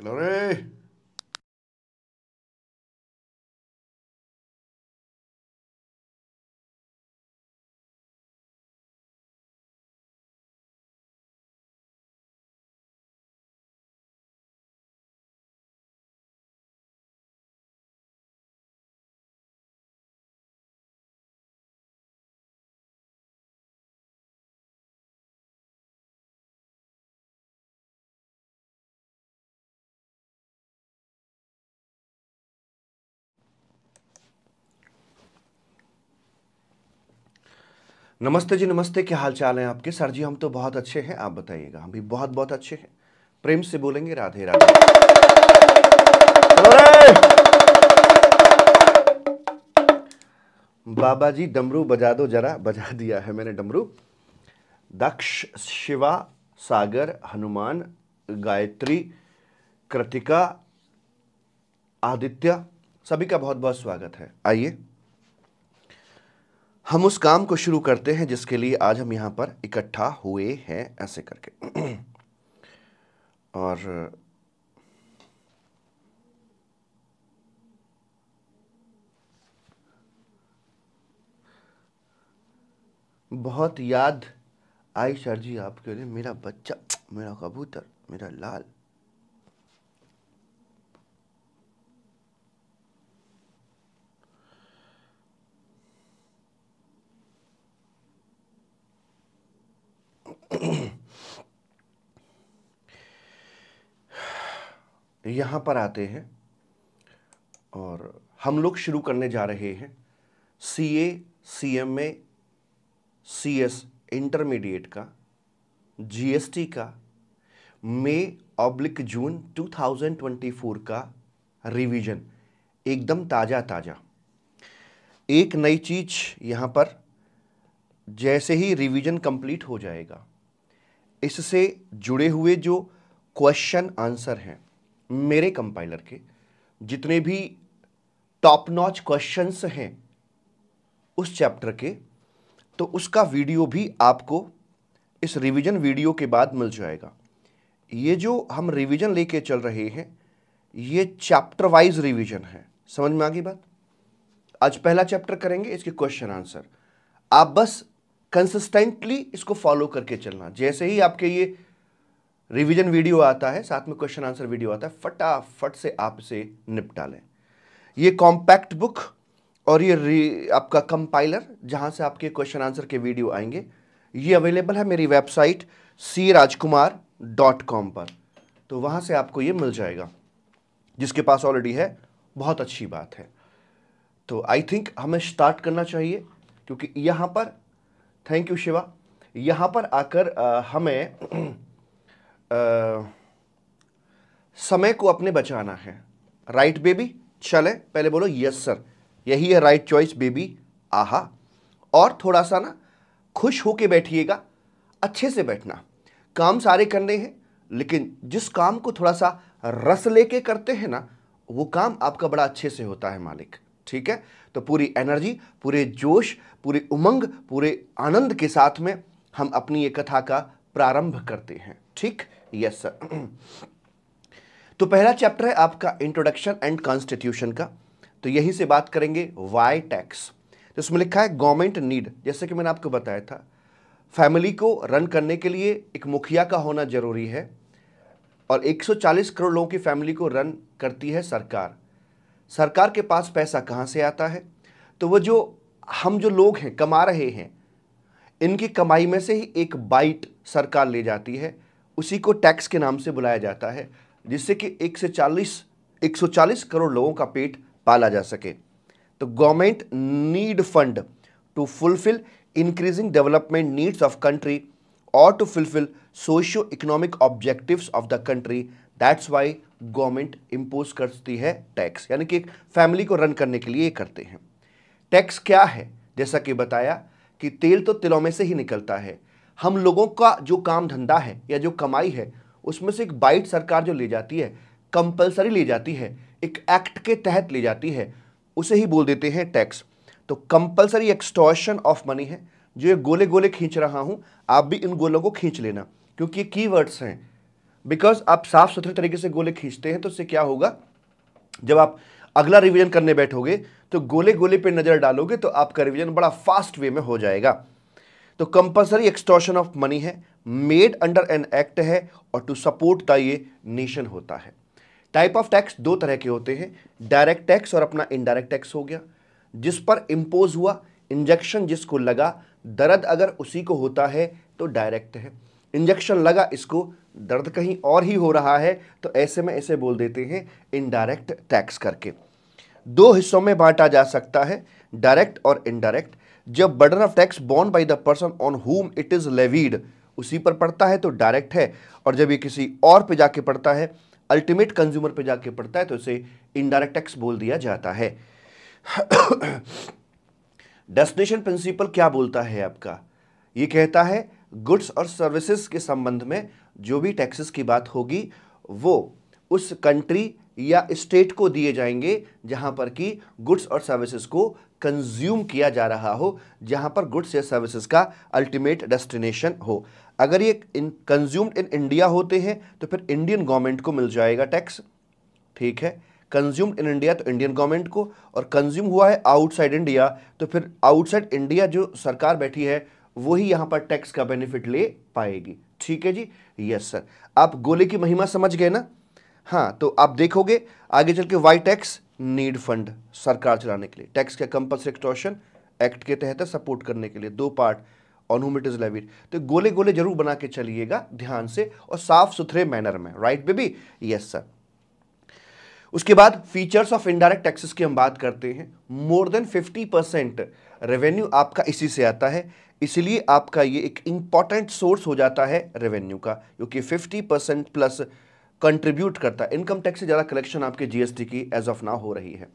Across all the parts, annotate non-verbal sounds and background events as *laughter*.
Hillary! नमस्ते जी नमस्ते क्या हाल चाल है आपके सर जी हम तो बहुत अच्छे हैं आप बताइएगा हम भी बहुत बहुत अच्छे हैं प्रेम से बोलेंगे राधे राधे बाबा जी डमरू बजा दो जरा बजा दिया है मैंने डमरू दक्ष शिवा सागर हनुमान गायत्री कृतिका आदित्य सभी का बहुत बहुत स्वागत है आइए हम उस काम को शुरू करते हैं जिसके लिए आज हम यहाँ पर इकट्ठा हुए हैं ऐसे करके और बहुत याद आई सर जी आपके लिए मेरा बच्चा मेरा कबूतर मेरा लाल *clears throat* यहां पर आते हैं और हम लोग शुरू करने जा रहे हैं C A C M A C S intermediate का जीएसटी का मई ऑब्लिक जून 2024 का रिवीजन एकदम ताज़ा ताज़ा एक नई चीज़ यहां पर जैसे ही रिवीजन कंप्लीट हो जाएगा इससे जुड़े हुए जो क्वेश्चन आंसर हैं मेरे कंपाइलर के जितने भी टॉप नॉच क्वेश्चंस हैं उस चैप्टर के तो उसका वीडियो भी आपको इस रिवीजन वीडियो के बाद मिल जाएगा ये जो हम रिवीजन लेके चल रहे हैं ये चैप्टर वाइज रिवीजन है समझ में आ गई बात आज पहला चैप्टर करेंगे इसके क्वेश्चन आंसर आप बस कंसिस्टेंटली इसको फॉलो करके चलना जैसे ही आपके ये रिवीजन वीडियो आता है साथ में क्वेश्चन आंसर वीडियो आता है फटाफट से आप इसे निपटा लें ये कॉम्पैक्ट बुक और ये आपका कंपाइलर जहां से आपके क्वेश्चन आंसर के वीडियो आएंगे ये अवेलेबल है मेरी website C Rajkumar dot com पर तो वहां से आपको ये मिल जाएगा जिसके पास ऑलरेडी है बहुत अच्छी बात है तो आई थिंक हमें स्टार्ट करना चाहिए क्योंकि यहां पर थैंक यू शिवा यहाँ पर आकर हमें आ, समय को अपने बचाना है राइट बेबी चले पहले बोलो यस सर यही है राइट चॉइस बेबी आहा और थोड़ा सा ना खुश होके बैठिएगा अच्छे से बैठना काम सारे करने हैं लेकिन जिस काम को थोड़ा सा रस लेके करते हैं ना वो काम आपका बड़ा अच्छे से होता है मालिक ठीक है तो पूरी एनर्जी पूरे जोश पूरे उमंग पूरे आनंद के साथ में हम अपनी ये कथा का प्रारंभ करते हैं ठीक यस सर *clears throat* तो पहला चैप्टर है आपका इंट्रोडक्शन एंड कॉन्स्टिट्यूशन का तो यहीं से बात करेंगे वाई टैक्स तो इसमें लिखा है गवर्नमेंट नीड जैसे कि मैंने आपको बताया था फैमिली को रन करने के लिए एक मुखिया का होना जरूरी है और 140 करोड़ लोगों की फैमिली को रन करती है सरकार सरकार के पास पैसा कहाँ से आता है तो वह जो हम जो लोग हैं कमा रहे हैं इनकी कमाई में से ही एक बाइट सरकार ले जाती है उसी को टैक्स के नाम से बुलाया जाता है जिससे कि एक से चालीस एक सौ चालीस करोड़ लोगों का पेट पाला जा सके तो government need fund to fulfil increasing development needs of country और to fulfil socio economic objectives of the country that's why government impose करती है टैक्स यानी कि एक फैमिली को रन करने के लिए करते हैं टैक्स क्या है जैसा कि बताया कि तेल तो तिलों में से ही निकलता है हम लोगों का जो काम धंधा है या जो कमाई है उसमें से एक बाइट सरकार जो ले जाती है कंपलसरी ले जाती है एक एक्ट के तहत ले जाती है उसे ही बोल देते हैं टैक्स तो कंपलसरी एक्सटॉशन ऑफ मनी है जो ये गोले गोले खींच रहा हूँ आप भी इन गोलों को खींच लेना क्योंकि ये की वर्ड्स हैं बिकॉज आप साफ सुथरे तरीके से गोले खींचते हैं तो उससे क्या होगा जब आप अगला रिवीजन करने बैठोगे तो गोले गोले पे नज़र डालोगे तो आपका रिवीजन बड़ा फास्ट वे में हो जाएगा तो कंपलसरी एक्सटॉर्शन ऑफ मनी है मेड अंडर एन एक्ट है और टू सपोर्ट द ये नेशन होता है टाइप ऑफ टैक्स दो तरह के होते हैं डायरेक्ट टैक्स और अपना इनडायरेक्ट टैक्स हो गया जिस पर इम्पोज हुआ इंजेक्शन जिसको लगा दर्द अगर उसी को होता है तो डायरेक्ट है इंजेक्शन लगा इसको दर्द कहीं और ही हो रहा है तो ऐसे में ऐसे बोल देते हैं इनडायरेक्ट टैक्स करके दो हिस्सों में बांटा जा सकता है डायरेक्ट और इनडायरेक्ट जब burden of tax borne by the person on whom it is levied उसी पर पड़ता है तो डायरेक्ट है और जब ये किसी और पे जाके पड़ता है अल्टीमेट कंज्यूमर पे जाके पड़ता है तो इसे इनडायरेक्ट टैक्स बोल दिया जाता है डेस्टिनेशन *coughs* प्रिंसिपल क्या बोलता है आपका ये कहता है गुड्स और सर्विसेज के संबंध में जो भी टैक्सेस की बात होगी वो उस कंट्री या स्टेट को दिए जाएंगे जहां पर कि गुड्स और सर्विसेज को कंज्यूम किया जा रहा हो जहां पर गुड्स या सर्विसेज का अल्टीमेट डेस्टिनेशन हो अगर ये इन कंज्यूम्ड इन इंडिया होते हैं तो फिर इंडियन गवर्नमेंट को मिल जाएगा टैक्स ठीक है कंज्यूम्ड इन इंडिया तो इंडियन गवर्नमेंट को और कंज्यूम हुआ है आउटसाइड इंडिया तो फिर आउटसाइड इंडिया जो सरकार बैठी है वही यहाँ पर टैक्स का बेनिफिट ले पाएगी ठीक है जी यस सर आप गोले की महिमा समझ गए ना हाँ तो आप देखोगे आगे चल के वाई टैक्स नीड फंड सरकार चलाने के लिए टैक्स का कंपल्सरी एक्टोशन एक्ट के तहत सपोर्ट करने के लिए दो part on it is levied तो गोले गोले जरूर बना के चलिएगा ध्यान से और साफ सुथरे मैनर में राइट बेबी यस सर उसके बाद फीचर्स ऑफ इनडायरेक्ट टैक्सेस की हम बात करते हैं more than fifty percent revenue आपका इसी से आता है इसलिए आपका ये एक इम्पॉर्टेंट सोर्स हो जाता है रेवेन्यू का क्योंकि 50 परसेंट प्लस कंट्रीब्यूट करता है इनकम टैक्स से ज़्यादा कलेक्शन आपके जीएसटी की एज ऑफ नाउ हो रही है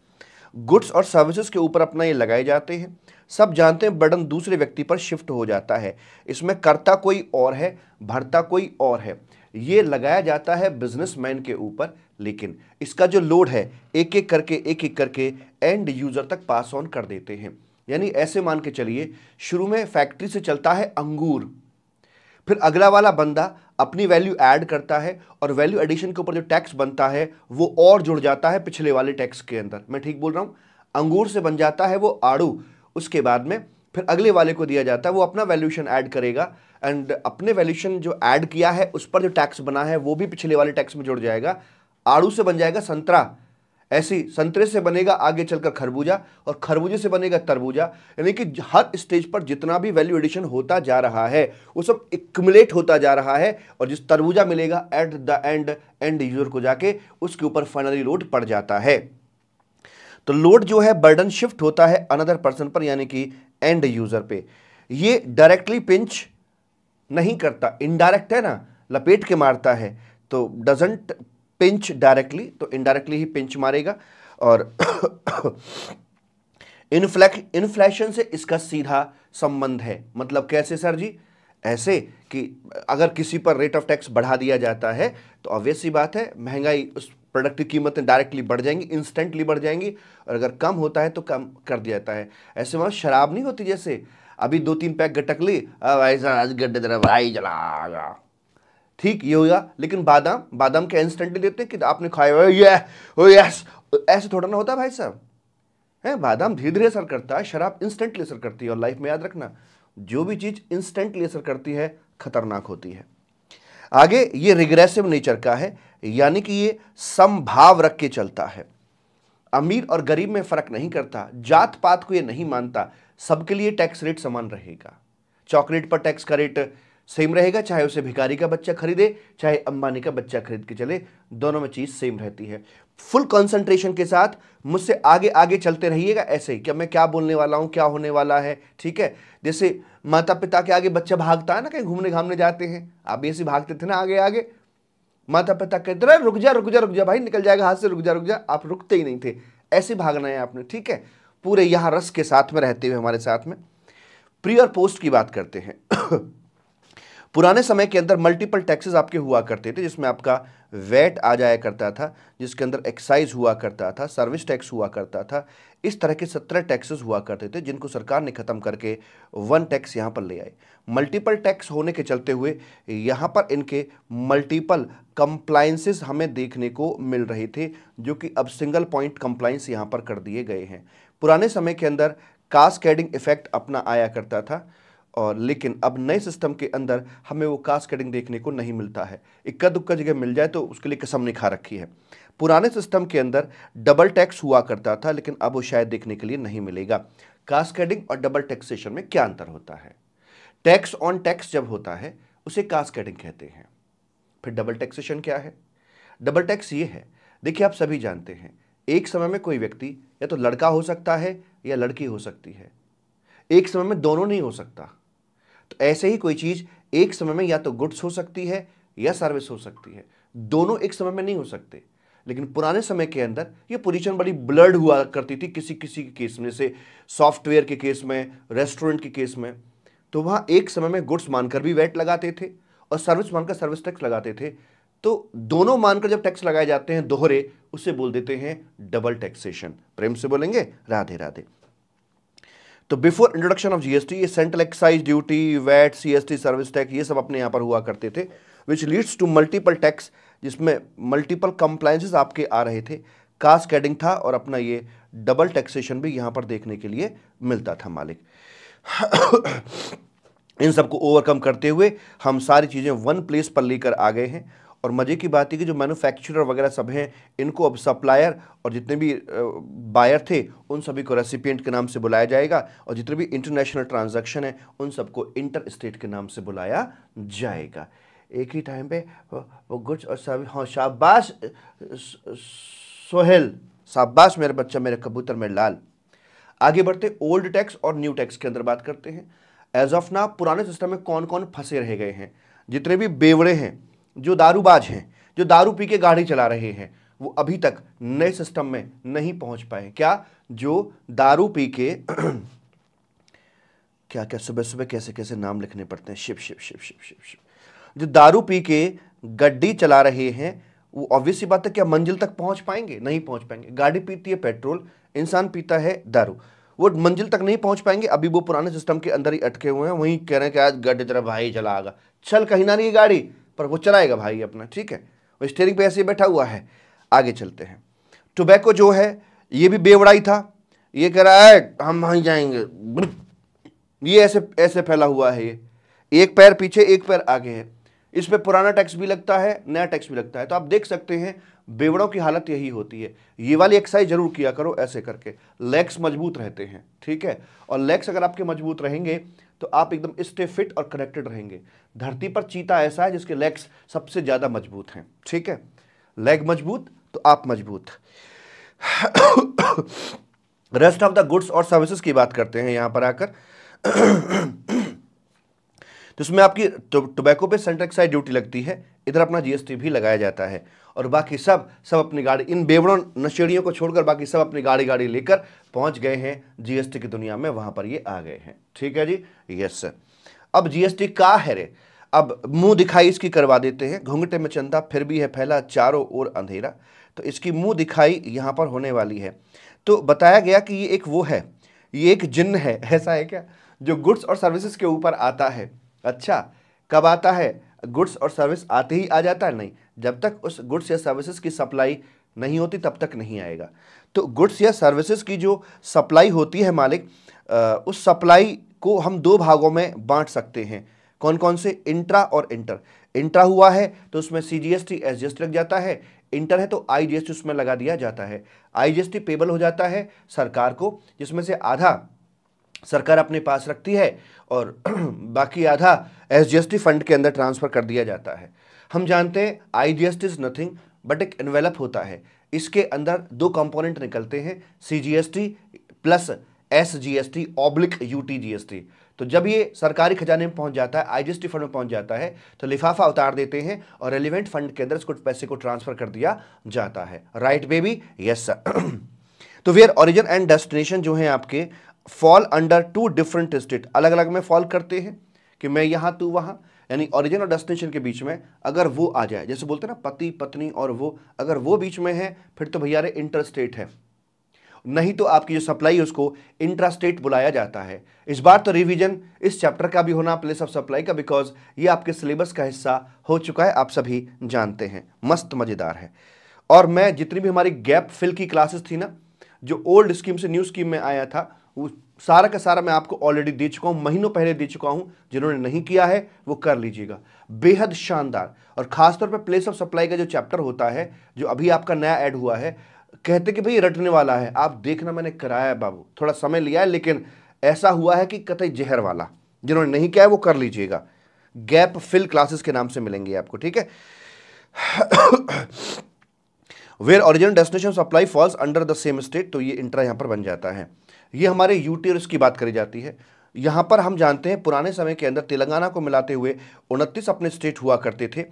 गुड्स और सर्विसेज के ऊपर अपना ये लगाए जाते हैं सब जानते हैं बर्डन दूसरे व्यक्ति पर शिफ्ट हो जाता है इसमें करता कोई और है भरता कोई और है ये लगाया जाता है बिजनेसमैन के ऊपर लेकिन इसका जो लोड है एक एक करके एक एक करके एंड यूज़र तक पास ऑन कर देते हैं यानी ऐसे मान के चलिए शुरू में फैक्ट्री से चलता है अंगूर फिर अगला वाला बंदा अपनी वैल्यू ऐड करता है और वैल्यू एडिशन के ऊपर जो टैक्स बनता है वो और जुड़ जाता है पिछले वाले टैक्स के अंदर मैं ठीक बोल रहा हूँ अंगूर से बन जाता है वो आड़ू उसके बाद में फिर अगले वाले को दिया जाता है वो अपना वैल्यूशन ऐड करेगा एंड अपने वैल्यूशन जो ऐड किया है उस पर जो टैक्स बना है वो भी पिछले वाले टैक्स में जुड़ जाएगा आड़ू से बन जाएगा संतरा ऐसे संतरे से बनेगा आगे चलकर खरबूजा और खरबूजे से बनेगा तरबूजा यानी कि हर स्टेज पर जितना भी वैल्यू एडिशन होता जा रहा है वो सब एक्मुलेट होता जा रहा है और जिस तरबूजा मिलेगा at the end end user को जाके उसके ऊपर फाइनली लोड पड़ जाता है तो लोड जो है बर्डन शिफ्ट होता है अनदर पर्सन पर यानी कि एंड यूजर पे ये डायरेक्टली पिंच नहीं करता इनडायरेक्ट है ना लपेट के मारता है तो डजेंट पिंच डायरेक्टली तो इनडायरेक्टली ही पिंच मारेगा और इनफ्लेक्ट *coughs* इन्फ्लेशन से इसका सीधा संबंध है मतलब कैसे सर जी ऐसे कि अगर किसी पर रेट ऑफ टैक्स बढ़ा दिया जाता है तो ऑब्वियस सी बात है महंगाई उस प्रोडक्ट की कीमतें डायरेक्टली बढ़ जाएंगी इंस्टेंटली बढ़ जाएंगी और अगर कम होता है तो कम कर दिया जाता है ऐसे वहाँ शराब नहीं होती जैसे अभी दो तीन पैक गटक ली अब ऐसा आज गड्ढे भाई जला ठीक ये होगा लेकिन बादाम बादाम क्या इंस्टेंटली देते हैं कि आपने खाया हुआ ये ओ यस ऐसे थोड़ा ना होता भाई साहब है बादाम धीरे धीरे असर करता है शराब इंस्टेंटली असर करती है और लाइफ में याद रखना जो भी चीज़ इंस्टेंटली असर करती है खतरनाक होती है आगे ये रिग्रेसिव नेचर का है यानी कि ये संभाव रख के चलता है अमीर और गरीब में फ़र्क नहीं करता जात पात को ये नहीं मानता सबके लिए टैक्स रेट समान रहेगा चॉकलेट पर टैक्स का रेट सेम रहेगा चाहे उसे भिकारी का बच्चा खरीदे चाहे अंबानी का बच्चा खरीद के चले दोनों में चीज़ सेम रहती है फुल कंसंट्रेशन के साथ मुझसे आगे आगे चलते रहिएगा ऐसे ही कि मैं क्या बोलने वाला हूँ क्या होने वाला है ठीक है जैसे माता पिता के आगे बच्चा भागता है ना कहीं घूमने घामने जाते हैं आप ऐसे भागते थे ना आगे आगे माता पिता कहते रहे रुक जा रुक जा रुक जा भाई निकल जाएगा हाथ से रुक जा रुक जा आप रुकते ही नहीं थे ऐसे भागना है आपने ठीक है पूरे यहाँ रस के साथ में रहते हुए हमारे साथ में प्री और पोस्ट की बात करते हैं पुराने समय के अंदर मल्टीपल टैक्सेस आपके हुआ करते थे जिसमें आपका वैट आ जाया करता था जिसके अंदर एक्साइज हुआ करता था सर्विस टैक्स हुआ करता था इस तरह के सत्रह टैक्सेस हुआ करते थे जिनको सरकार ने ख़त्म करके वन टैक्स यहाँ पर ले आए मल्टीपल टैक्स होने के चलते हुए यहाँ पर इनके मल्टीपल कंप्लाइंसेस हमें देखने को मिल रहे थे जो कि अब सिंगल पॉइंट कंप्लाइंस यहाँ पर कर दिए गए हैं पुराने समय के अंदर कैडिंग इफेक्ट अपना आया करता था और लेकिन अब नए सिस्टम के अंदर हमें वो कास्ट कटिंग देखने को नहीं मिलता है इक्का दुक्का जगह मिल जाए तो उसके लिए कसम नहीं खा रखी है पुराने सिस्टम के अंदर डबल टैक्स हुआ करता था लेकिन अब वो शायद देखने के लिए नहीं मिलेगा कास्ट कास्केडिंग और डबल टैक्सेशन में क्या अंतर होता है टैक्स ऑन टैक्स जब होता है उसे कास्ट कास्केडिंग कहते हैं फिर डबल टैक्सेशन क्या है डबल टैक्स ये है देखिए आप सभी जानते हैं एक समय में कोई व्यक्ति या तो लड़का हो सकता है या लड़की हो सकती है एक समय में दोनों नहीं हो सकता तो ऐसे ही कोई चीज़ एक समय में या तो गुड्स हो सकती है या सर्विस हो सकती है दोनों एक समय में नहीं हो सकते लेकिन पुराने समय के अंदर ये पोजीशन बड़ी ब्लर्ड हुआ करती थी किसी किसी के केस में से सॉफ्टवेयर के केस में रेस्टोरेंट के केस में तो वहाँ एक समय में गुड्स मानकर भी वैट लगाते थे और सर्विस मानकर सर्विस टैक्स लगाते थे तो दोनों मानकर जब टैक्स लगाए जाते हैं दोहरे उसे बोल देते हैं डबल टैक्सेशन प्रेम से बोलेंगे राधे राधे तो बिफोर इंट्रोडक्शन ऑफ जीएसटी ये central excise duty VAT CST service tax ये सब अपने यहाँ पर हुआ करते थे which leads to multiple tax जिसमें मल्टीपल कंप्लाइंसेस आपके आ रहे थे कास्ट कैडिंग था और अपना ये डबल टैक्सेशन भी यहाँ पर देखने के लिए मिलता था मालिक *coughs* इन सबको ओवरकम करते हुए हम सारी चीज़ें वन प्लेस पर लेकर आ गए हैं और मज़े की बात है कि जो मैन्युफैक्चरर वगैरह सब हैं इनको अब सप्लायर और जितने भी बायर थे उन सभी को रेसिपियंट के नाम से बुलाया जाएगा और जितने भी इंटरनेशनल ट्रांजैक्शन हैं उन सबको इंटर स्टेट के नाम से बुलाया जाएगा एक ही टाइम पे वो गुड्स और सभी हाँ शाबाश सोहेल शाबाश मेरे बच्चा मेरे कबूतर मेरे लाल आगे बढ़ते ओल्ड टैक्स और न्यू टैक्स के अंदर बात करते हैं एज ऑफ ना पुराने सिस्टम में कौन कौन फंसे रह गए हैं जितने भी बेवड़े हैं जो दारूबाज हैं जो दारू पी के गाड़ी चला रहे हैं वो अभी तक नए सिस्टम में नहीं पहुंच पाए क्या जो दारू पी के *clears throat* क्या क्या सुबह सुबह कैसे कैसे नाम लिखने पड़ते हैं शिव शिव शिव शिव शिव शिव जो दारू पी के गड्डी चला रहे हैं वो ऑब्वियस सी बात है क्या मंजिल तक पहुंच पाएंगे नहीं पहुंच पाएंगे गाड़ी पीती है पेट्रोल इंसान पीता है दारू वो मंजिल तक नहीं पहुंच पाएंगे अभी वो पुराने सिस्टम के अंदर ही अटके हुए हैं वहीं कह रहे हैं कि आज गड्ढे तरह भाई चला आगा चल कहीं ना नहीं गाड़ी पर वो चलाएगा भाई अपना ठीक है वो स्टेयरिंग पे ऐसे बैठा हुआ है आगे चलते हैं टोबैको जो है ये भी बेवड़ाई था ये कह रहा है हम वहीं जाएंगे ये ऐसे ऐसे फैला हुआ है ये एक पैर पीछे एक पैर आगे है इस पर पुराना टैक्स भी लगता है नया टैक्स भी लगता है तो आप देख सकते हैं बेवड़ों की हालत यही होती है ये वाली एक्सरसाइज जरूर किया करो ऐसे करके लेग्स मजबूत रहते हैं ठीक है और लेग्स अगर आपके मजबूत रहेंगे तो आप एकदम स्टे फिट और कनेक्टेड रहेंगे धरती पर चीता ऐसा है जिसके लेग्स सबसे ज़्यादा मजबूत हैं ठीक है लेग मजबूत तो आप मजबूत रेस्ट ऑफ द गुड्स और सर्विसेज की बात करते हैं यहां पर आकर तो इसमें आपकी टोबैको पे सेंटर एक्साइज ड्यूटी लगती है इधर अपना जीएसटी भी लगाया जाता है और बाकी सब सब अपनी गाड़ी इन बेवड़ों नशेड़ियों को छोड़कर बाकी सब अपनी गाड़ी गाड़ी लेकर पहुंच गए हैं जीएसटी की दुनिया में वहां पर ये आ गए हैं ठीक है जी यस अब जीएसटी का है रे अब मुंह दिखाई इसकी करवा देते हैं घूंघटे में चंदा फिर भी है फैला चारों ओर अंधेरा तो इसकी मुंह दिखाई यहाँ पर होने वाली है तो बताया गया कि ये एक वो है ये एक जिन्न है ऐसा है क्या जो गुड्स और सर्विसेज के ऊपर आता है अच्छा कब आता है गुड्स और सर्विस आते ही आ जाता है नहीं जब तक उस गुड्स या सर्विसेज की सप्लाई नहीं होती तब तक नहीं आएगा तो गुड्स या सर्विसेज की जो सप्लाई होती है मालिक उस सप्लाई को हम दो भागों में बांट सकते हैं कौन कौन से इंट्रा और इंटर इंट्रा हुआ है तो उसमें C G S T S G S T लग जाता है इंटर है तो आई जी एस टी उसमें लगा दिया जाता है I G S T payable हो जाता है सरकार को जिसमें से आधा सरकार अपने पास रखती है और *clears throat* बाकी आधा एसजीएसटी फंड के अंदर ट्रांसफ़र कर दिया जाता है हम जानते हैं आईजीएसटी इज़ नथिंग बट एक इन्वेलप होता है इसके अंदर दो कंपोनेंट निकलते हैं CGST plus SGST oblique UTGST तो जब ये सरकारी खजाने में पहुंच जाता है आईजीएसटी फंड में पहुंच जाता है तो लिफाफा उतार देते हैं और रेलिवेंट फंड के अंदर इसको पैसे को ट्रांसफर कर दिया जाता है राइट बेबी यस सर तो वेयर ओरिजिन एंड डेस्टिनेशन जो है आपके fall under two different state अलग अलग में फॉल करते हैं कि मैं यहाँ तू वहाँ यानी ओरिजिन और डेस्टिनेशन के बीच में अगर वो आ जाए जैसे बोलते हैं ना पति पत्नी और वो अगर वो बीच में है फिर तो भैया रे इंटर स्टेट है नहीं तो आपकी जो सप्लाई है उसको इंट्रा स्टेट बुलाया जाता है इस बार तो रिवीजन इस चैप्टर का भी होना प्लेस ऑफ सप्लाई का बिकॉज ये आपके सिलेबस का हिस्सा हो चुका है आप सभी जानते हैं मस्त मज़ेदार है और मैं जितनी भी हमारी गैप फिल की क्लासेस थी ना जो ओल्ड स्कीम से न्यू स्कीम में आया था वो सारा का सारा मैं आपको ऑलरेडी दे चुका हूं महीनों पहले दे चुका हूं जिन्होंने नहीं किया है वो कर लीजिएगा बेहद शानदार और ख़ासतौर पर प्लेस ऑफ सप्लाई का जो चैप्टर होता है जो अभी आपका नया ऐड हुआ है कहते कि भाई रटने वाला है आप देखना मैंने कराया है बाबू थोड़ा समय लिया है लेकिन ऐसा हुआ है कि कतई जहर वाला जिन्होंने नहीं किया है वो कर लीजिएगा गैप फिल क्लासेस के नाम से मिलेंगे आपको ठीक है where original destination supply falls under the same state तो ये इंट्रा यहां पर बन जाता है ये हमारे यूटेरस की बात करी जाती है यहाँ पर हम जानते हैं पुराने समय के अंदर तेलंगाना को मिलाते हुए उनतीस अपने स्टेट हुआ करते थे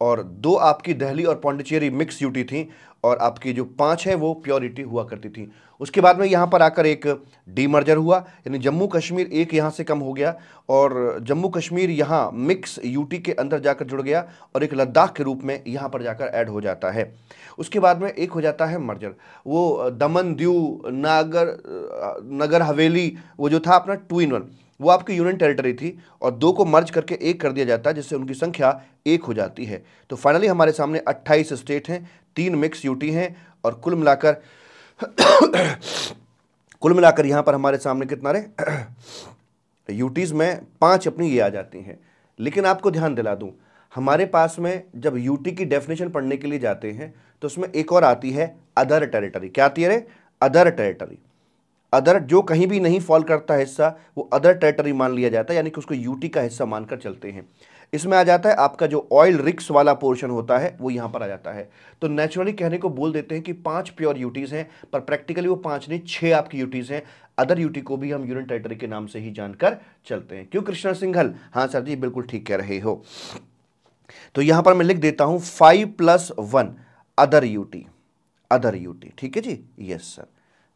और दो आपकी दहली और पौंडिचेरी मिक्स यूटी थी और आपकी जो पाँच है वो प्योरिटी हुआ करती थी उसके बाद में यहाँ पर आकर एक डीमर्जर हुआ यानी जम्मू कश्मीर एक यहाँ से कम हो गया और जम्मू कश्मीर यहाँ मिक्स यूटी के अंदर जाकर जुड़ गया और एक लद्दाख के रूप में यहाँ पर जाकर ऐड हो जाता है उसके बाद में एक हो जाता है मर्जर वो दमन दीव नागर नगर हवेली वो जो था अपना टू इन वन वो आपकी यूनियन टेरिटरी थी और दो को मर्ज करके एक कर दिया जाता है जिससे उनकी संख्या एक हो जाती है तो फाइनली हमारे सामने 28 स्टेट हैं तीन मिक्स यूटी हैं और कुल मिलाकर *coughs* कुल मिलाकर यहाँ पर हमारे सामने कितना रहे यूटीज़ *coughs* में पांच अपनी ये आ जाती हैं लेकिन आपको ध्यान दिला दूँ हमारे पास में जब यूटी की डेफिनेशन पढ़ने के लिए जाते हैं तो उसमें एक और आती है अदर टेरिटरी क्या आती है अदर टेरिटरी अदर जो कहीं भी नहीं फॉल करता हिस्सा वो अदर टेरिटरी मान लिया जाता है यानी कि उसको यूटी का हिस्सा मानकर चलते हैं इसमें आ जाता है आपका जो ऑयल रिक्स वाला पोर्शन होता है वो यहाँ पर आ जाता है तो नेचुरली कहने को बोल देते हैं कि पांच प्योर यूटीज़ हैं पर प्रैक्टिकली वो पांच नहीं छः आपकी यूटीज़ हैं अदर यूटी को भी हम यूनियन टेरिटरी के नाम से ही जानकर चलते हैं क्यों कृष्णा सिंघल हाँ सर जी बिल्कुल ठीक कह रहे हो तो यहाँ पर मैं लिख देता हूँ five plus one other UT other UT ठीक है जी यस सर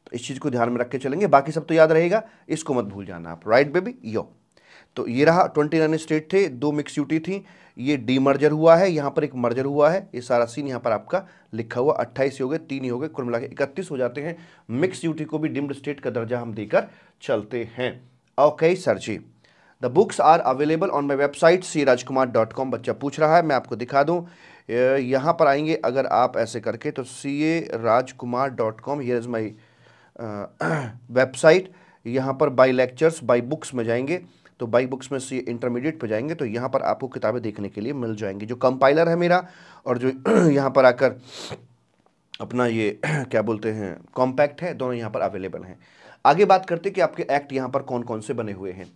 तो इस चीज़ को ध्यान में रख के चलेंगे बाकी सब तो याद रहेगा इसको मत भूल जाना आप राइट बेबी यो तो ये रहा ट्वेंटी नाइन स्टेट थे दो मिक्स यूटी थी ये डी मर्जर हुआ है यहाँ पर एक मर्जर हुआ है ये सारा सीन यहाँ पर आपका लिखा हुआ अट्ठाईस हो गए तीन ही हो गए कुल मिला के इकतीस हो जाते हैं मिक्स यूटी को भी डिम्ड स्टेट का दर्जा हम देकर चलते हैं okay sir ji the books are available on my website C Rajkumar dot com बच्चा पूछ रहा है मैं आपको दिखा दूँ यहाँ पर आएंगे अगर आप ऐसे करके तो C A Rajkumar dot com here is my website *clears throat* यहाँ पर बाई लेक्चर्स बाई बुक्स में जाएंगे तो बाई बुक्स में से इंटरमीडिएट पर जाएंगे तो यहाँ पर आपको किताबें देखने के लिए मिल जाएंगी जो कंपाइलर है मेरा और जो *clears throat* यहाँ पर आकर अपना ये *clears throat* क्या बोलते हैं कॉम्पैक्ट है दोनों यहाँ पर अवेलेबल हैं आगे बात करते कि आपके एक्ट यहाँ पर कौन कौन से बने हुए हैं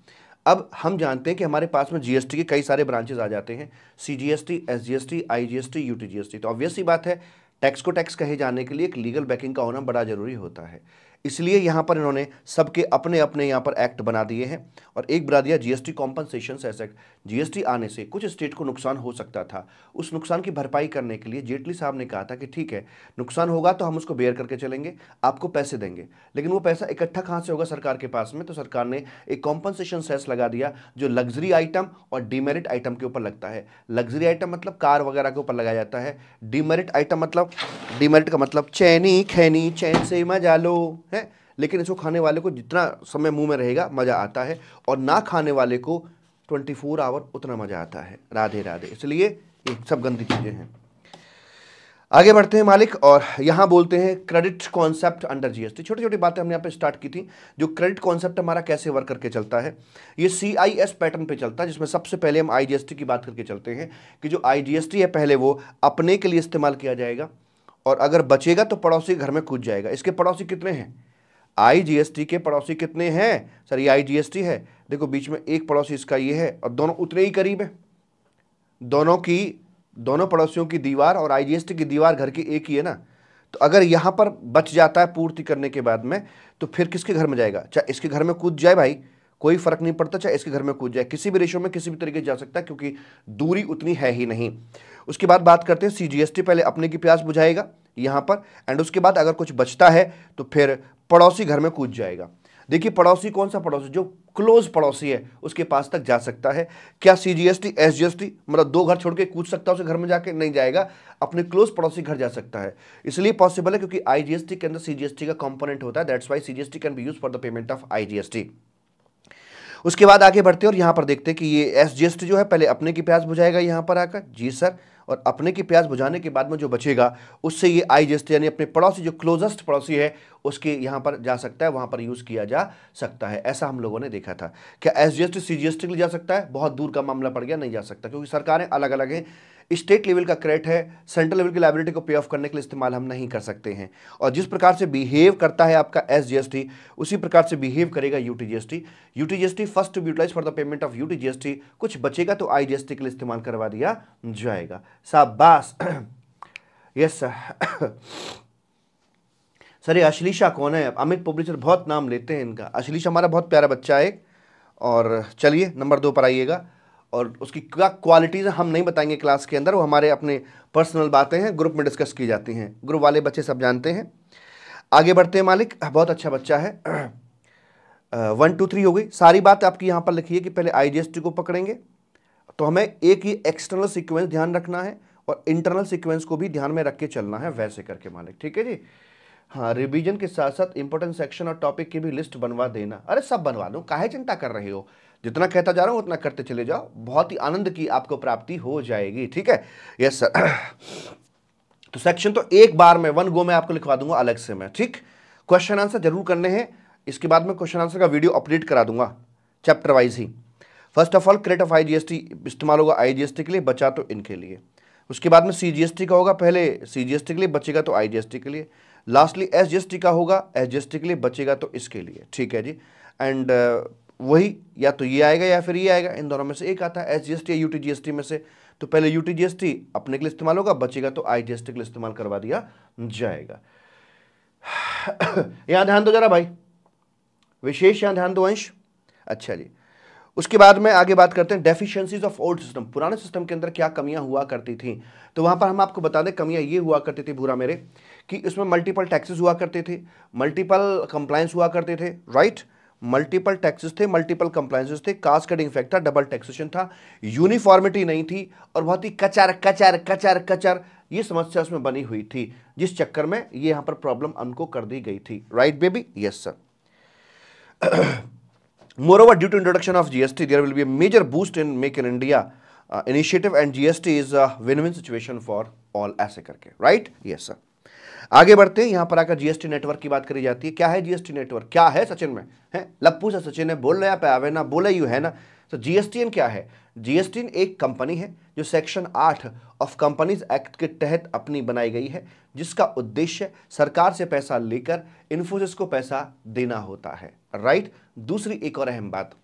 अब हम जानते हैं कि हमारे पास में जीएसटी के कई सारे ब्रांचेज आ जाते हैं तो C G S T S G S T I G S T U T G S T तो ऑब्वियस ही बात है टैक्स को टैक्स कहे जाने के लिए एक लीगल बैकिंग का होना बड़ा जरूरी होता है इसलिए यहाँ पर इन्होंने सबके अपने अपने यहाँ पर एक्ट बना दिए हैं और एक बना दिया G S T compensation cess act जी आने से कुछ स्टेट को नुकसान हो सकता था उस नुकसान की भरपाई करने के लिए जेटली साहब ने कहा था कि ठीक है नुकसान होगा तो हम उसको बेयर करके चलेंगे आपको पैसे देंगे लेकिन वो पैसा इकट्ठा कहाँ से होगा सरकार के पास में तो सरकार ने एक कॉम्पनसेशन सेस लगा दिया जो लग्जरी आइटम और डीमेरिट आइटम के ऊपर लगता है लग्जरी आइटम मतलब कार वगैरह के ऊपर लगाया जाता है डीमेरिट आइटम मतलब डीमेरिट का मतलब चैनी खैनी चैन से मजा लो है लेकिन इसको खाने वाले को जितना समय मुंह में रहेगा मज़ा आता है और ना खाने वाले को 24 फोर आवर उतना मज़ा आता है राधे राधे इसलिए ये सब गंदी चीज़ें हैं आगे बढ़ते हैं मालिक और यहाँ बोलते हैं क्रेडिट कॉन्सेप्ट अंडर जीएसटी छोटी छोटी बातें हमने यहाँ पे स्टार्ट की थी जो क्रेडिट कॉन्सेप्ट हमारा कैसे वर्क करके चलता है ये सी पैटर्न पे चलता है जिसमें सबसे पहले हम आई की बात करके चलते हैं कि जो आई है पहले वो अपने के लिए इस्तेमाल किया जाएगा और अगर बचेगा तो पड़ोसी घर में कूद जाएगा इसके पड़ोसी कितने हैं आईजीएसटी के पड़ोसी कितने हैं सर ये आईजीएसटी है देखो बीच में एक पड़ोसी इसका ये है और दोनों उतने ही करीब हैं दोनों की दोनों पड़ोसियों की दीवार और आईजीएसटी की दीवार घर की एक ही है ना तो अगर यहाँ पर बच जाता है पूर्ति करने के बाद में तो फिर किसके घर में जाएगा चाहे इसके घर में कूद जाए भाई कोई फर्क नहीं पड़ता चाहे इसके घर में कूद जाए किसी भी रेशो में किसी भी तरीके जा सकता है क्योंकि दूरी उतनी है ही नहीं उसके बाद बात करते हैं सीजीएसटी पहले अपने की प्यास बुझाएगा यहां पर एंड उसके बाद अगर कुछ बचता है तो फिर पड़ोसी घर में कूद जाएगा देखिए पड़ोसी कौन सा पड़ोसी जो क्लोज पड़ोसी है उसके पास तक जा सकता है क्या C G S T S G S T मतलब दो घर छोड़ के कूद सकता है उसे घर में जाके नहीं जाएगा अपने क्लोज पड़ोसी घर जा सकता है इसलिए पॉसिबल है क्योंकि आई जी एस टी के अंदर सी जी एस टी का कॉम्पोनेंट होता है that's why C G S T can be use for the payment of I G S T उसके बाद आगे बढ़ते हैं और यहाँ पर देखते हैं कि ये एस जो है पहले अपने की प्याज बुझाएगा यहाँ पर आकर जी सर और अपने की प्याज बुझाने के बाद में जो बचेगा उससे ये आई जेस्ट यानी अपने पड़ोसी जो क्लोजेस्ट पड़ोसी है उसके यहाँ पर जा सकता है वहाँ पर यूज़ किया जा सकता है ऐसा हम लोगों ने देखा था क्या S G S T C G S T के लिए जा सकता है बहुत दूर का मामला पड़ गया नहीं जा सकता क्योंकि सरकारें अलग अलग हैं स्टेट लेवल का क्रेडिट है सेंट्रल लेवल की लाइब्रेटी को पे ऑफ करने के लिए इस्तेमाल हम नहीं कर सकते हैं और जिस प्रकार से बिहेव करता है आपका एस उसी प्रकार से बिहेव करेगा U T first to utilise for the payment of U कुछ बचेगा तो आई के लिए इस्तेमाल करवा दिया जाएगा शाबाश यस सर सर ये अश्लीषा कौन है अमित पब्लिशर बहुत नाम लेते हैं इनका अश्लीषा हमारा बहुत प्यारा बच्चा है और चलिए नंबर दो पर आइएगा और उसकी क्या क्वालिटीज़ हम नहीं बताएंगे क्लास के अंदर वो हमारे अपने पर्सनल बातें हैं ग्रुप में डिस्कस की जाती हैं ग्रुप वाले बच्चे सब जानते हैं आगे बढ़ते हैं मालिक बहुत अच्छा बच्चा है वन टू थ्री हो गई सारी बात आपकी यहाँ पर लिखी है कि पहले आई को पकड़ेंगे तो हमें एक ही एक्सटर्नल सीक्वेंस ध्यान रखना है और इंटरनल सिक्वेंस को भी ध्यान में रख के चलना है वैसे करके मालिक ठीक है जी हाँ रिविजन के साथ साथ इंपॉर्टेंट सेक्शन और टॉपिक की भी लिस्ट बनवा देना अरे सब बनवा दो काहे चिंता कर रहे हो जितना कहता जा रहा हूँ उतना करते चले जाओ बहुत ही आनंद की आपको प्राप्ति हो जाएगी ठीक है यस सर तो सेक्शन तो एक बार में वन गो में आपको लिखवा दूंगा अलग से मैं ठीक क्वेश्चन आंसर जरूर करने हैं इसके बाद में क्वेश्चन आंसर का वीडियो अपडेट करा दूंगा चैप्टर वाइज ही first of all credit of IGST इस्तेमाल होगा आईजीएसटी के लिए बचा तो इनके लिए उसके बाद में सीजीएसटी का होगा पहले सीजीएसटी के लिए बचेगा तो आईजीएसटी के लिए लास्टली एसजीएसटी का होगा एसजीएसटी के लिए बचेगा तो इसके लिए ठीक है जी एंड वही या तो ये आएगा या फिर ये आएगा इन दोनों में से एक आता है एस जी या यू टी में से तो पहले यू टी अपने के लिए इस्तेमाल होगा बचेगा तो आई जी के लिए इस्तेमाल करवा दिया जाएगा *coughs* यहां ध्यान दो जरा भाई विशेष यहां ध्यान दो अंश अच्छा जी उसके बाद में आगे बात करते हैं डेफिशिएंसीज ऑफ ओल्ड सिस्टम पुराने सिस्टम के अंदर क्या कमियां हुआ करती थी तो वहां पर हम आपको बता दें कमियां ये हुआ करती थी भूरा मेरे कि इसमें मल्टीपल टैक्सेस हुआ करते थे मल्टीपल कंप्लायंस हुआ करते थे राइट right? मल्टीपल टैक्सेस थे मल्टीपल कंप्लाइंसेस थे कास्ट कटिंग इफेक्ट था डबल टैक्सेशन था यूनिफॉर्मिटी नहीं थी और बहुत ही कचर कचर कचर कचर ये समस्या उसमें बनी हुई थी जिस चक्कर में ये यहां पर प्रॉब्लम उनको कर दी गई थी right baby yes sir moreover due to introduction of GST there will be major boost in make in India initiative and GST is a win win situation for all ऐसे करके right yes sir आगे बढ़ते हैं यहां पर आकर GST network की बात करी जाती है क्या है जीएसटी नेटवर्क क्या है सचिन में है लप्पू से सचिन है बोल रहे आप आवे ना बोले यू है ना तो जीएसटीएन क्या है जीएसटीएन एक कंपनी है जो सेक्शन आठ ऑफ कंपनीज एक्ट के तहत अपनी बनाई गई है जिसका उद्देश्य सरकार से पैसा लेकर इन्फोसिस को पैसा देना होता है राइट दूसरी एक और अहम बात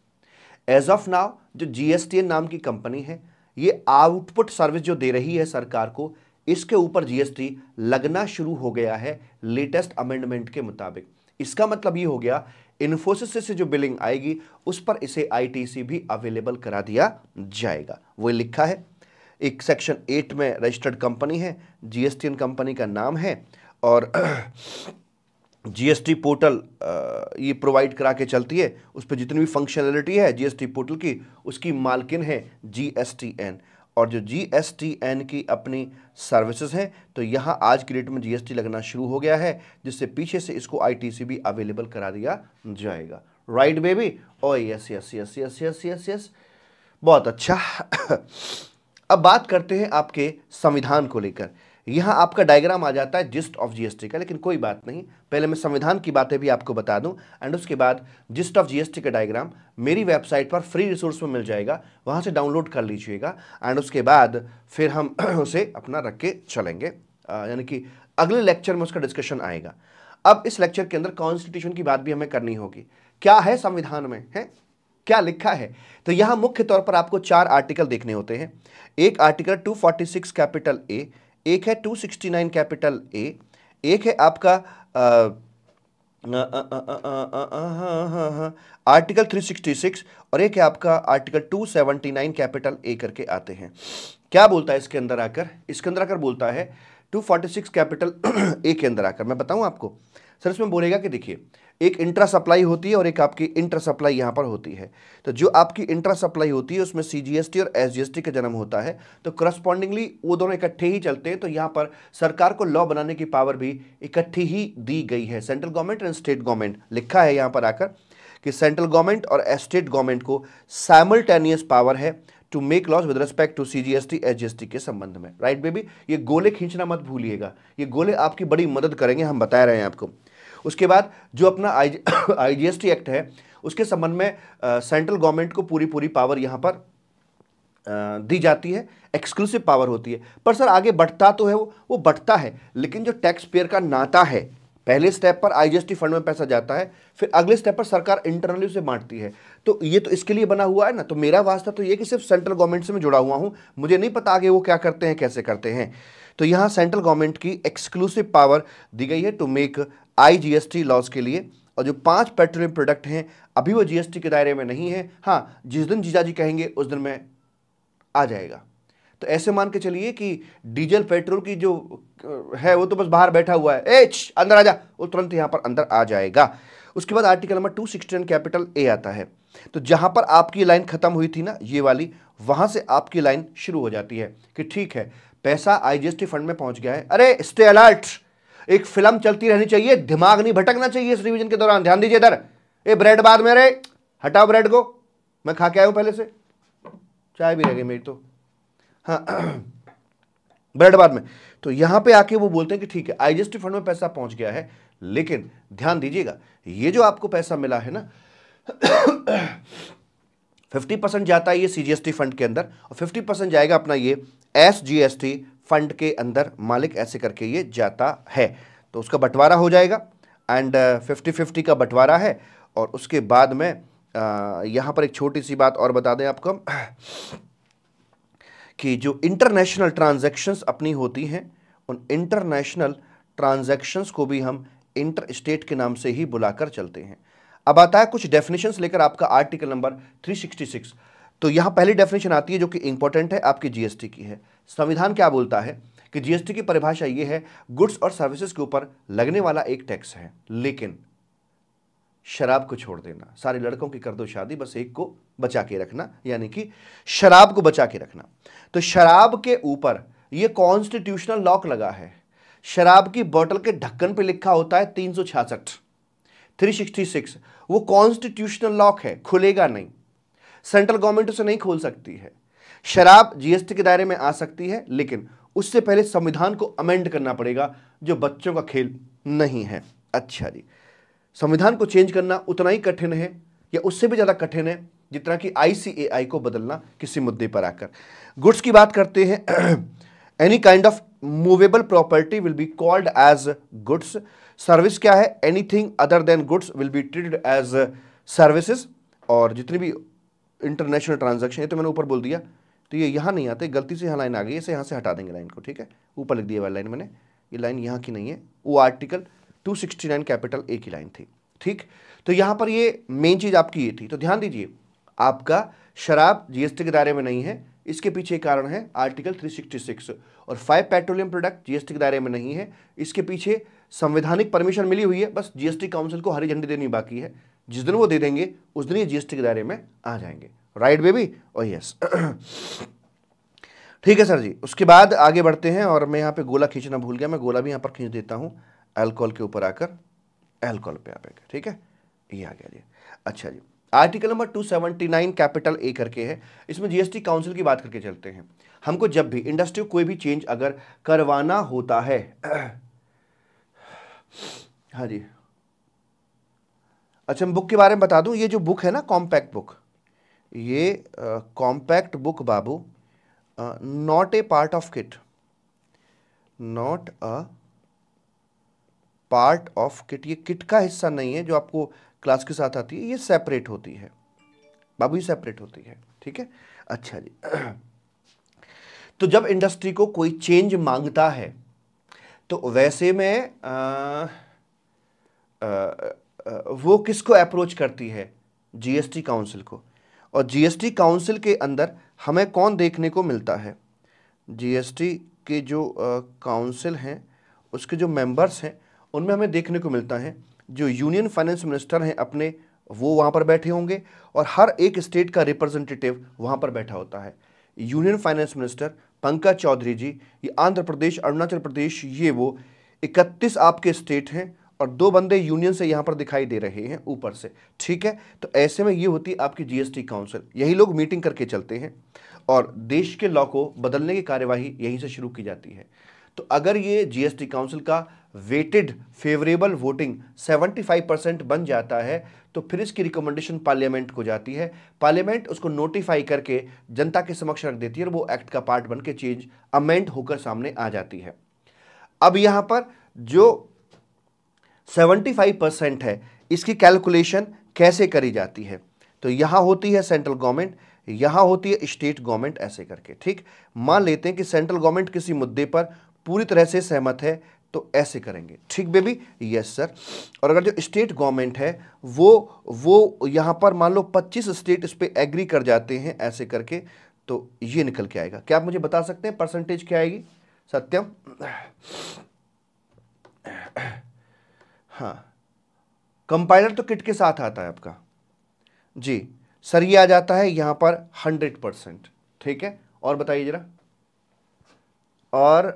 एज ऑफ नाव जो जीएसटीएन नाम की कंपनी है ये आउटपुट सर्विस जो दे रही है सरकार को इसके ऊपर जीएसटी लगना शुरू हो गया है लेटेस्ट अमेंडमेंट के मुताबिक इसका मतलब ये हो गया इन्फोसिस से जो बिलिंग आएगी उस पर इसे आईटीसी भी अवेलेबल करा दिया जाएगा वो लिखा है एक सेक्शन एट में रजिस्टर्ड कंपनी है एन कंपनी का नाम है और जीएसटी *clears throat* पोर्टल ये प्रोवाइड करा के चलती है उस पर जितनी भी फंक्शनैलिटी है जीएसटी पोर्टल की उसकी मालकिन है जीएसटीएन और जो जी एस टी एन की अपनी सर्विसेज हैं तो यहाँ आज की डेट में जीएसटी लगना शुरू हो गया है जिससे पीछे से इसको आईटीसी भी अवेलेबल करा दिया जाएगा right baby oh yes yes yes yes yes yes yes बहुत अच्छा *coughs* अब बात करते हैं आपके संविधान को लेकर यहाँ आपका डायग्राम आ जाता है जिस्ट ऑफ जीएसटी का लेकिन कोई बात नहीं पहले मैं संविधान की बातें भी आपको बता दूं एंड उसके बाद जिस्ट ऑफ जीएसटी का डायग्राम मेरी वेबसाइट पर फ्री रिसोर्स में मिल जाएगा वहां से डाउनलोड कर लीजिएगा एंड उसके बाद फिर हम *clears throat* उसे अपना रख के चलेंगे यानी कि अगले लेक्चर में उसका डिस्कशन आएगा अब इस लेक्चर के अंदर कॉन्स्टिट्यूशन की बात भी हमें करनी होगी क्या है संविधान में है क्या लिखा है तो यहाँ मुख्य तौर पर आपको चार आर्टिकल देखने होते हैं एक आर्टिकल 246 कैपिटल ए एक है 269 कैपिटल ए एक है आपका आर्टिकल 366 और एक है आपका आर्टिकल 279 कैपिटल ए करके आते हैं क्या बोलता है इसके अंदर आकर इसके अंदर आकर बोलता है 246 कैपिटल ए के अंदर आकर मैं बताऊं आपको सर इसमें बोलेगा कि देखिए एक इंट्रा सप्लाई होती है और एक आपकी इंटर सप्लाई यहाँ पर होती है तो जो आपकी इंट्रा सप्लाई होती है उसमें सीजीएसटी और एसजीएसटी का जन्म होता है तो करस्पॉन्डिंगली वो दोनों इकट्ठे ही चलते हैं तो यहाँ पर सरकार को लॉ बनाने की पावर भी इकट्ठी ही दी गई है central government and state government लिखा है यहाँ पर आकर कि सेंट्रल गवर्नमेंट और स्टेट गवर्नमेंट को साइमल्टेनियस पावर है to make laws with respect to C G S T S G S T के संबंध में राइट right, बेबी ये गोले खींचना मत भूलिएगा ये गोले आपकी बड़ी मदद करेंगे हम बता रहे हैं आपको उसके बाद जो अपना आई टी *coughs* एक्ट है उसके संबंध में सेंट्रल गवर्नमेंट को पूरी पूरी पावर यहाँ पर दी जाती है एक्सक्लूसिव पावर होती है पर सर आगे बढ़ता तो है वो वो बढ़ता है लेकिन जो टैक्स पेयर का नाता है पहले स्टेप पर आईजीएसटी फंड में पैसा जाता है फिर अगले स्टेप पर सरकार इंटरनली उसे बांटती है तो ये तो इसके लिए बना हुआ है ना तो मेरा वास्ता तो ये कि सिर्फ सेंट्रल गवर्नमेंट से मैं जुड़ा हुआ हूँ मुझे नहीं पता आगे वो क्या करते हैं कैसे करते हैं तो यहाँ सेंट्रल गवर्नमेंट की एक्सक्लूसिव पावर दी गई है to make I T laws के लिए और जो पांच पेट्रोलियम प्रोडक्ट हैं अभी वो जीएसटी के दायरे में नहीं है हाँ जिस दिन जीजा जी कहेंगे उस दिन में आ जाएगा तो ऐसे मान के चलिए कि डीजल पेट्रोल की जो है वो तो बस बाहर बैठा हुआ है एच अंदर आ जा वो तुरंत यहाँ पर अंदर आ जाएगा उसके बाद article number two sixty capital A आता है तो जहाँ पर आपकी लाइन ख़त्म हुई थी ना ये वाली वहाँ से आपकी लाइन शुरू हो जाती है कि ठीक है पैसा आईजीएसटी फंड में पहुँच गया है अरे स्टे अलर्ट एक फिल्म चलती रहनी चाहिए दिमाग नहीं भटकना चाहिए इस रिविजन के दौरान ध्यान दीजिए इधर ए ब्रेड बाद में रे हटाओ ब्रेड को मैं खा के आया हूं पहले से चाय भी रह गई मेरी तो हाँ ब्रेड *clears throat* बाद में तो यहां पे आके वो बोलते हैं कि ठीक है आईजीएसटी फंड में पैसा पहुंच गया है लेकिन ध्यान दीजिएगा ये जो आपको पैसा मिला है ना फिफ्टी *clears throat* परसेंट जाता है ये सीजीएसटी फंड के अंदर और फिफ्टी परसेंट जाएगा अपना ये एसजीएसटी फंड के अंदर मालिक ऐसे करके ये जाता है तो उसका बंटवारा हो जाएगा एंड फिफ्टी फिफ्टी का बंटवारा है और उसके बाद में uh, यहाँ पर एक छोटी सी बात और बता दें आपको कि जो इंटरनेशनल ट्रांजैक्शंस अपनी होती हैं उन इंटरनेशनल ट्रांजैक्शंस को भी हम इंटर स्टेट के नाम से ही बुलाकर चलते हैं अब आता है कुछ डेफिनेशंस लेकर आपका आर्टिकल नंबर 366 तो यहां पहली डेफिनेशन आती है जो कि इंपॉर्टेंट है आपकी जीएसटी की है संविधान क्या बोलता है कि जीएसटी की परिभाषा यह है गुड्स और सर्विसेज के ऊपर लगने वाला एक टैक्स है लेकिन शराब को छोड़ देना सारे लड़कों की कर दो शादी बस एक को बचा के रखना यानी कि शराब को बचा के रखना तो शराब के ऊपर यह कॉन्स्टिट्यूशनल लॉक लगा है शराब की बोतल के ढक्कन पे लिखा होता है तीन सौ छियासठ 366 वो कॉन्स्टिट्यूशनल लॉक है खुलेगा नहीं सेंट्रल गवर्नमेंट उसे नहीं खोल सकती है शराब जीएसटी के दायरे में आ सकती है लेकिन उससे पहले संविधान को अमेंड करना पड़ेगा जो बच्चों का खेल नहीं है अच्छा जी संविधान को चेंज करना उतना ही कठिन है या उससे भी ज़्यादा कठिन है जितना कि आईसीएआई को बदलना किसी मुद्दे पर आकर गुड्स की बात करते हैं any kind of movable property will be called as goods service क्या है anything other than goods will be treated as services और जितनी भी इंटरनेशनल ट्रांजेक्शन ये तो मैंने ऊपर बोल दिया तो ये यहाँ नहीं आते गलती से यहाँ लाइन आ गई इसे यहाँ से हटा देंगे लाइन को ठीक है ऊपर लिख दिया हुआ लाइन मैंने ये लाइन यहाँ की नहीं है वो आर्टिकल 269 कैपिटल ए की लाइन थी ठीक तो यहाँ पर ये मेन चीज़ आपकी ये थी तो ध्यान दीजिए आपका शराब जीएसटी के दायरे में नहीं है इसके पीछे कारण है आर्टिकल 366 और फाइव पेट्रोलियम प्रोडक्ट जीएसटी के दायरे में नहीं है इसके पीछे संवैधानिक परमिशन मिली हुई है बस जीएसटी काउंसिल को हरी झंडी देनी बाकी है जिस दिन वो दे देंगे उस दिन ये जीएसटी के दायरे में आ जाएंगे राइट बेबी और यस ठीक है सर जी उसके बाद आगे बढ़ते हैं और मैं यहाँ पे गोला खींचना भूल गया मैं गोला भी यहाँ पर खींच देता हूँ एल्कोहल के ऊपर आकर एल्कोहल पे आकर ठीक है ये आ गया जी अच्छा जी आर्टिकल नंबर 279 कैपिटल ए करके है इसमें जीएसटी काउंसिल की बात करके चलते हैं हमको जब भी इंडस्ट्री कोई भी चेंज अगर करवाना होता है *clears throat* हाँ जी अच्छा मैं बुक के बारे में बता दूं ये जो बुक है ना कॉम्पैक्ट बुक ये कॉम्पैक्ट बुक बाबू not a part of kit not a part of kit ये किट का हिस्सा नहीं है जो आपको क्लास के साथ आती है ये सेपरेट होती है बाबू ये सेपरेट होती है ठीक है अच्छा जी *clears throat* तो जब इंडस्ट्री को कोई चेंज मांगता है तो वैसे में आ, आ, वो किसको अप्रोच करती है जीएसटी काउंसिल को और जीएसटी काउंसिल के अंदर हमें कौन देखने को मिलता है जीएसटी के जो काउंसिल हैं उसके जो मेंबर्स हैं उनमें हमें देखने को मिलता है जो यूनियन फाइनेंस मिनिस्टर हैं अपने वो वहाँ पर बैठे होंगे और हर एक स्टेट का रिप्रेजेंटेटिव वहाँ पर बैठा होता है union finance minister Pankaj Chaudhary ji ये आंध्र प्रदेश अरुणाचल प्रदेश ये वो इकतीस आपके स्टेट हैं और दो बंदे यूनियन से यहां पर दिखाई दे रहे हैं ऊपर से ठीक है तो ऐसे में ये होती है आपकी जीएसटी काउंसिल यही लोग मीटिंग करके चलते हैं और देश के लॉ को बदलने की कार्यवाही यहीं से शुरू की जाती है तो अगर ये जीएसटी काउंसिल का वेटेड फेवरेबल वोटिंग 75 परसेंट बन जाता है तो फिर इसकी रिकमेंडेशन पार्लियामेंट को जाती है पार्लियामेंट उसको नोटिफाई करके जनता के समक्ष रख देती है और वो एक्ट का पार्ट बन के चेंज अमेंड होकर सामने आ जाती है अब यहां पर जो 75 परसेंट है इसकी कैलकुलेशन कैसे करी जाती है तो यहाँ होती है सेंट्रल गवर्नमेंट यहाँ होती है स्टेट गवर्नमेंट ऐसे करके ठीक मान लेते हैं कि सेंट्रल गवर्नमेंट किसी मुद्दे पर पूरी तरह से सहमत है तो ऐसे करेंगे ठीक बेबी यस सर और अगर जो स्टेट गवर्नमेंट है वो वो यहाँ पर मान लो 25 स्टेट इस पर एग्री कर जाते हैं ऐसे करके तो ये निकल के आएगा क्या आप मुझे बता सकते हैं परसेंटेज क्या आएगी सत्यम हाँ कंपाइलर तो किट के साथ आता है आपका जी सर ये आ जाता है यहां पर हंड्रेड परसेंट ठीक है और बताइए ज़रा और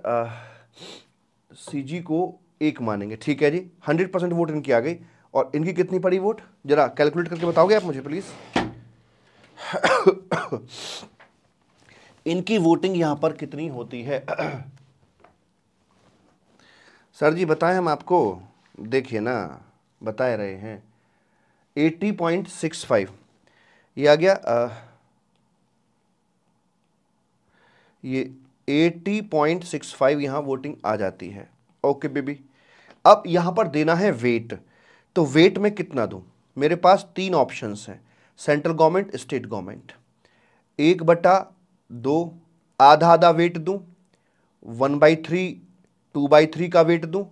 सीजी को एक मानेंगे ठीक है जी हंड्रेड परसेंट वोट इनकी आ गई और इनकी कितनी पड़ी वोट जरा कैलकुलेट करके बताओगे आप मुझे प्लीज़ इनकी वोटिंग यहां पर कितनी होती है सर जी बताएं हम आपको देखिए ना बता रहे हैं 80.65 ये आ गया आ, ये 80.65 यहां वोटिंग आ जाती है ओके बेबी अब यहां पर देना है वेट तो वेट में कितना दूं मेरे पास तीन ऑप्शंस हैं सेंट्रल गवर्नमेंट स्टेट गवर्नमेंट एक बटा दो आधा आधा वेट दूं one by three two by three का वेट दूं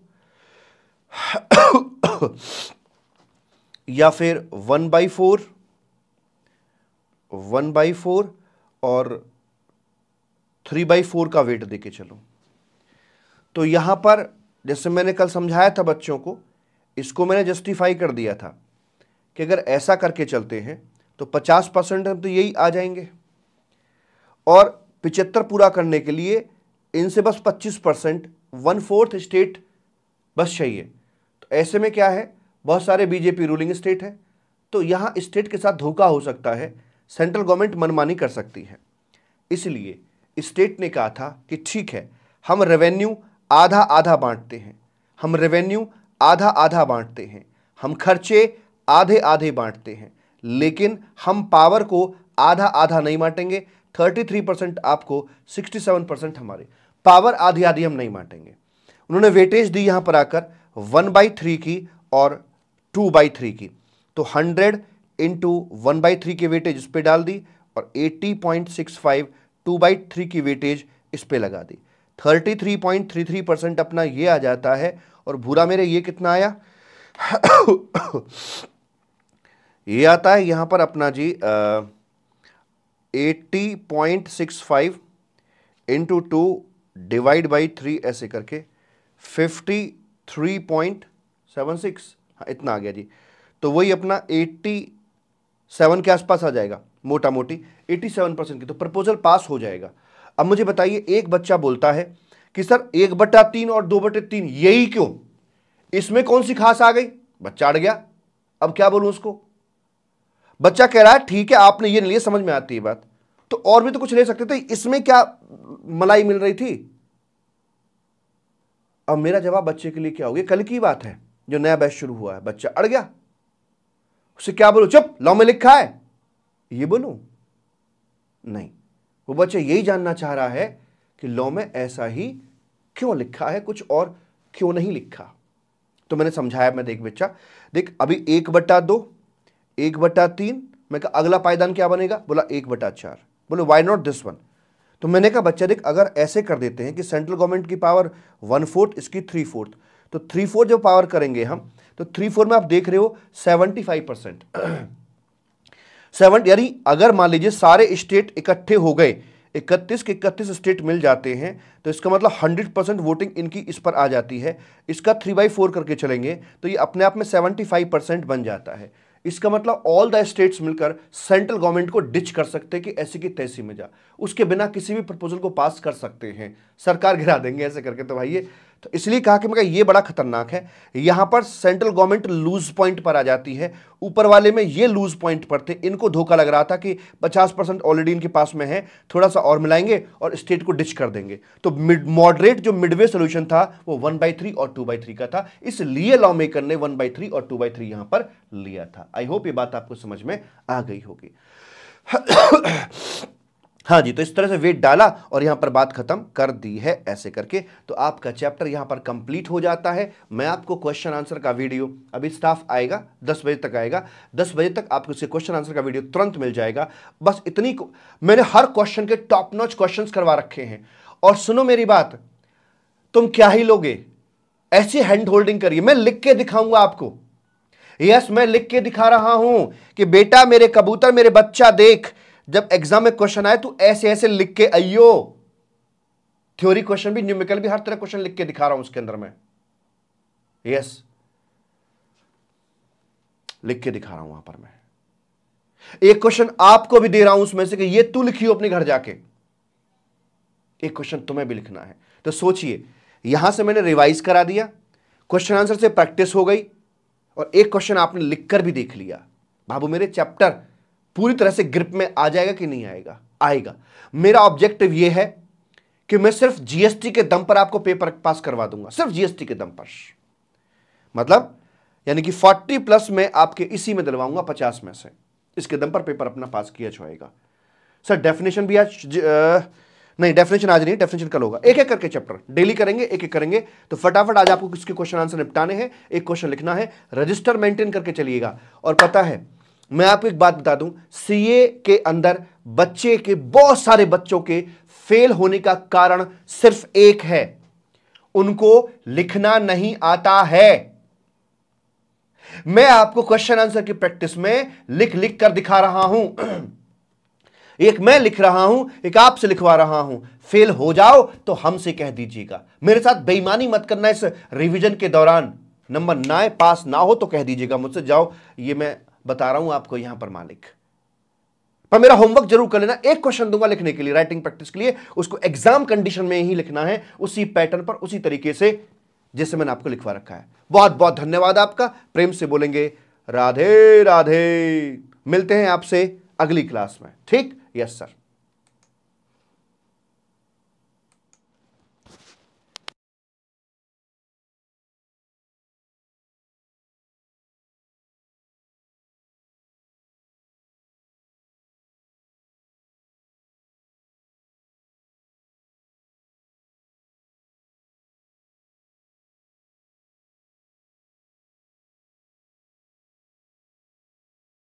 या फिर one by four one by four और थ्री बाई फोर का वेट दे के चलो तो यहां पर जैसे मैंने कल समझाया था बच्चों को इसको मैंने जस्टिफाई कर दिया था कि अगर ऐसा करके चलते हैं तो पचास परसेंट हम तो यही आ जाएंगे और पिचहत्तर पूरा करने के लिए इनसे बस पच्चीस percent one fourth state bus चाहिए ऐसे में क्या है बहुत सारे बीजेपी रूलिंग स्टेट है तो यहाँ स्टेट के साथ धोखा हो सकता है सेंट्रल गवर्नमेंट मनमानी कर सकती है इसलिए स्टेट ने कहा था कि ठीक है हम रेवेन्यू आधा आधा बांटते हैं हम रेवेन्यू आधा आधा बांटते हैं हम खर्चे आधे आधे बांटते हैं लेकिन हम पावर को आधा आधा नहीं बांटेंगे 33 परसेंट आपको 67 परसेंट हमारे पावर आधी आधी हम नहीं बांटेंगे उन्होंने वेटेज दी यहाँ पर आकर वन बाई थ्री की और टू बाई थ्री की तो hundred into one by three की वेटेज इस पर डाल दी और eighty point six five two by three की वेटेज इस पर लगा दी thirty three point three three percent अपना ये आ जाता है और भूरा मेरे ये कितना आया *coughs* ये आता है यहाँ पर अपना जी eighty point six five into two divide by three ऐसे करके fifty three point seven six हाँ इतना आ गया जी तो वही अपना एट्टी सेवन के आसपास आ जाएगा मोटा मोटी एट्टी सेवन परसेंट की तो प्रपोजल पास हो जाएगा अब मुझे बताइए एक बच्चा बोलता है कि सर एक बटा तीन और दो बटे तीन यही क्यों इसमें कौन सी खास आ गई बच्चा अड़ गया अब क्या बोलूं उसको बच्चा कह रहा है ठीक है आपने ये लिया समझ में आती है बात तो और भी तो कुछ ले सकते थे इसमें क्या मलाई मिल रही थी अब मेरा जवाब बच्चे के लिए क्या होगा कल की बात है जो नया बैच शुरू हुआ है बच्चा अड़ गया उसे क्या बोलू चुप लॉ में लिखा है ये बोलू नहीं वो बच्चा यही जानना चाह रहा है कि लॉ में ऐसा ही क्यों लिखा है कुछ और क्यों नहीं लिखा तो मैंने समझाया मैं देख बच्चा देख अभी एक बट्टा दो एक बट्टा तीन मैं कहा अगला पायदान क्या बनेगा बोला एक बटा चार बोले वाई नॉट दिस वन तो मैंने कहा बच्चा देख अगर ऐसे कर देते हैं कि सेंट्रल गवर्नमेंट की पावर वन फोर्थ इसकी थ्री फोर्थ तो थ्री फोर्थ जब पावर करेंगे हम तो थ्री फोर में आप देख रहे हो सेवेंटी फाइव परसेंट सेवन यानी अगर मान लीजिए सारे स्टेट इकट्ठे हो गए इकतीस के इकतीस स्टेट मिल जाते हैं तो इसका मतलब हंड्रेड परसेंट वोटिंग इनकी इस पर आ जाती है इसका थ्री बाई फोर करके चलेंगे तो ये अपने आप में सेवेंटी फाइव परसेंट बन जाता है इसका मतलब ऑल द स्टेट्स मिलकर सेंट्रल गवर्नमेंट को डिच कर सकते हैं कि ऐसी की तैसी में जा उसके बिना किसी भी प्रपोजल को पास कर सकते हैं सरकार गिरा देंगे ऐसे करके तो भाई ये तो इसलिए कहा कि मैं ये बड़ा खतरनाक है यहां पर सेंट्रल गवर्नमेंट लूज पॉइंट पर आ जाती है ऊपर वाले में ये लूज पॉइंट पर थे इनको धोखा लग रहा था कि 50 परसेंट ऑलरेडी इनके पास में है थोड़ा सा और मिलाएंगे और स्टेट को डिच कर देंगे तो मॉडरेट जो मिडवे सोल्यूशन था वो वन बाई थ्री और टू बाई थ्री का था इसलिए लॉ मेकर ने वन बाई थ्री और टू बाई थ्री यहां पर लिया था आई होप ये बात आपको समझ में आ गई होगी हाँ जी तो इस तरह से वेट डाला और यहाँ पर बात खत्म कर दी है ऐसे करके तो आपका चैप्टर यहाँ पर कंप्लीट हो जाता है मैं आपको क्वेश्चन आंसर का वीडियो अभी स्टाफ आएगा दस बजे तक आएगा दस बजे तक आपको इसे क्वेश्चन आंसर का वीडियो तुरंत मिल जाएगा बस इतनी मैंने हर क्वेश्चन के टॉप नॉच क्वेश्चन करवा रखे हैं और सुनो मेरी बात तुम क्या ही लोगे ऐसी हैंड होल्डिंग करिए मैं लिख के दिखाऊंगा आपको यस मैं लिख के दिखा रहा हूं कि बेटा मेरे कबूतर मेरे बच्चा देख जब एग्जाम में क्वेश्चन आए तो ऐसे ऐसे लिख के आइयो थ्योरी क्वेश्चन भी न्यूमेरिकल भी हर तरह क्वेश्चन लिख के दिखा रहा हूं उसके अंदर में यस लिख के दिखा रहा हूं वहां पर मैं एक क्वेश्चन आपको भी दे रहा हूं उसमें से कि ये तू लिखियो अपने घर जाके एक क्वेश्चन तुम्हें भी लिखना है तो सोचिए यहां से मैंने रिवाइज करा दिया क्वेश्चन आंसर से प्रैक्टिस हो गई और एक क्वेश्चन आपने लिखकर भी देख लिया बाबू मेरे चैप्टर पूरी तरह से ग्रिप में आ जाएगा कि नहीं आएगा आएगा मेरा ऑब्जेक्टिव यह है कि मैं सिर्फ जीएसटी के दम पर आपको पेपर पास करवा दूंगा सिर्फ जीएसटी के दम पर मतलब यानी कि 40 प्लस में आपके इसी में दिलवाऊंगा 50 में से इसके दम पर पेपर अपना पास किया जाएगा सर डेफिनेशन भी आज ज, आ, नहीं डेफिनेशन आज नहीं डेफिनेशन कल होगा एक एक करके चैप्टर डेली करेंगे एक एक करेंगे तो फटाफट आज आपको किसके क्वेश्चन आंसर निपटाने हैं एक क्वेश्चन लिखना है रजिस्टर मेंटेन करके चलिएगा और पता है मैं आपको एक बात बता दूं सीए के अंदर बच्चे के बहुत सारे बच्चों के फेल होने का कारण सिर्फ एक है उनको लिखना नहीं आता है मैं आपको क्वेश्चन आंसर की प्रैक्टिस में लिख लिख कर दिखा रहा हूं *clears throat* एक मैं लिख रहा हूं एक आपसे लिखवा रहा हूं फेल हो जाओ तो हमसे कह दीजिएगा मेरे साथ बेईमानी मत करना इस रिवीजन के दौरान नंबर ना पास ना हो तो कह दीजिएगा मुझसे जाओ ये मैं बता रहा हूं आपको यहां पर मालिक पर मेरा होमवर्क जरूर कर लेना एक क्वेश्चन दूंगा लिखने के लिए राइटिंग प्रैक्टिस के लिए उसको एग्जाम कंडीशन में ही लिखना है उसी पैटर्न पर उसी तरीके से जैसे मैंने आपको लिखवा रखा है बहुत बहुत धन्यवाद आपका प्रेम से बोलेंगे राधे राधे मिलते हैं आपसे अगली क्लास में ठीक यस सर